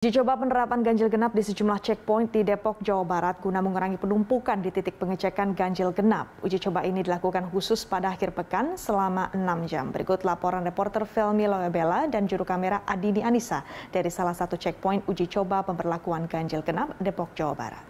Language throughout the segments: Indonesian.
Uji coba penerapan ganjil genap di sejumlah checkpoint di Depok, Jawa Barat guna mengurangi penumpukan di titik pengecekan ganjil genap. Uji coba ini dilakukan khusus pada akhir pekan selama 6 jam. Berikut laporan reporter Felmi Loebela dan juru kamera Adini Anissa dari salah satu checkpoint uji coba pemberlakuan ganjil genap Depok, Jawa Barat.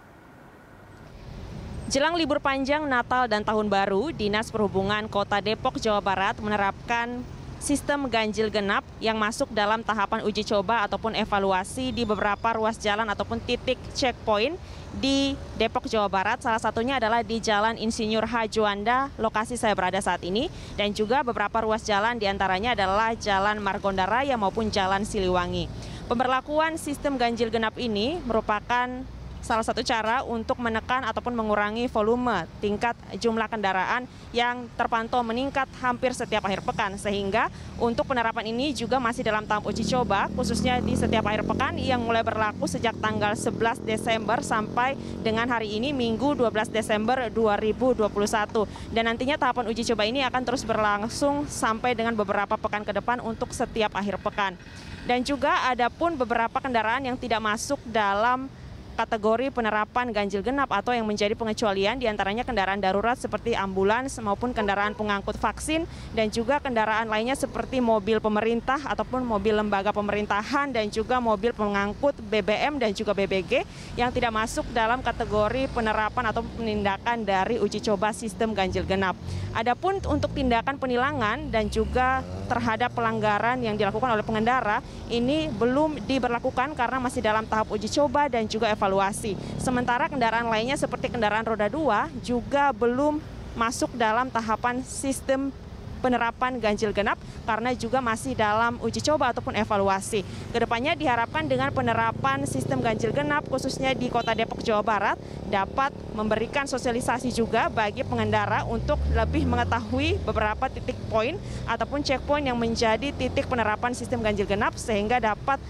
Jelang libur panjang Natal dan Tahun Baru, Dinas Perhubungan Kota Depok, Jawa Barat menerapkan sistem ganjil genap yang masuk dalam tahapan uji coba ataupun evaluasi di beberapa ruas jalan ataupun titik checkpoint di Depok, Jawa Barat. Salah satunya adalah di Jalan Insinyur H Juanda, lokasi saya berada saat ini. Dan juga beberapa ruas jalan diantaranya adalah Jalan Margonda Raya maupun Jalan Siliwangi. Pemberlakuan sistem ganjil genap ini merupakan salah satu cara untuk menekan ataupun mengurangi volume tingkat jumlah kendaraan yang terpantau meningkat hampir setiap akhir pekan. Sehingga untuk penerapan ini juga masih dalam tahap uji coba, khususnya di setiap akhir pekan yang mulai berlaku sejak tanggal 11 Desember sampai dengan hari ini, Minggu 12 Desember 2021. Dan nantinya tahapan uji coba ini akan terus berlangsung sampai dengan beberapa pekan ke depan untuk setiap akhir pekan. Dan juga ada pun beberapa kendaraan yang tidak masuk dalam kategori penerapan ganjil genap atau yang menjadi pengecualian diantaranya kendaraan darurat seperti ambulans maupun kendaraan pengangkut vaksin dan juga kendaraan lainnya seperti mobil pemerintah ataupun mobil lembaga pemerintahan dan juga mobil pengangkut BBM dan juga BBG yang tidak masuk dalam kategori penerapan atau penindakan dari uji coba sistem ganjil genap. Adapun untuk tindakan penilangan dan juga terhadap pelanggaran yang dilakukan oleh pengendara ini belum diberlakukan karena masih dalam tahap uji coba dan juga evaluasi dievaluasi. Sementara kendaraan lainnya seperti kendaraan roda dua juga belum masuk dalam tahapan sistem penerapan ganjil genap karena juga masih dalam uji coba ataupun evaluasi. Kedepannya diharapkan dengan penerapan sistem ganjil genap khususnya di kota Depok, Jawa Barat dapat memberikan sosialisasi juga bagi pengendara untuk lebih mengetahui beberapa titik poin ataupun checkpoint yang menjadi titik penerapan sistem ganjil genap sehingga dapat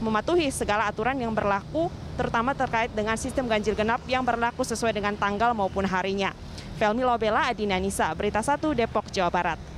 mematuhi segala aturan yang berlaku, terutama terkait dengan sistem ganjil genap yang berlaku sesuai dengan tanggal maupun harinya. Felmi Lobela, Adina Nisa, Berita 1 Depok, Jawa Barat.